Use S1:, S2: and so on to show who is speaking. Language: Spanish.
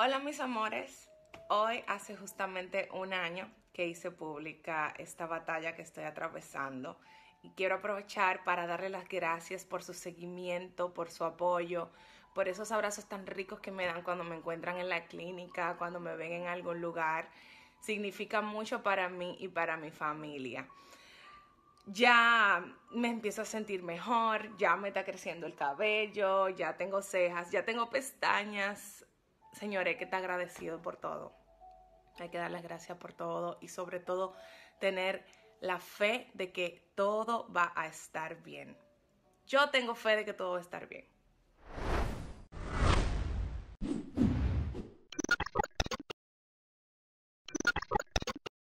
S1: Hola mis amores, hoy hace justamente un año que hice pública esta batalla que estoy atravesando y quiero aprovechar para darle las gracias por su seguimiento, por su apoyo, por esos abrazos tan ricos que me dan cuando me encuentran en la clínica, cuando me ven en algún lugar. Significa mucho para mí y para mi familia. Ya me empiezo a sentir mejor, ya me está creciendo el cabello, ya tengo cejas, ya tengo pestañas, señores, que está agradecido por todo. Hay que dar las gracias por todo y sobre todo tener la fe de que todo va a estar bien. Yo tengo fe de que todo va a estar bien.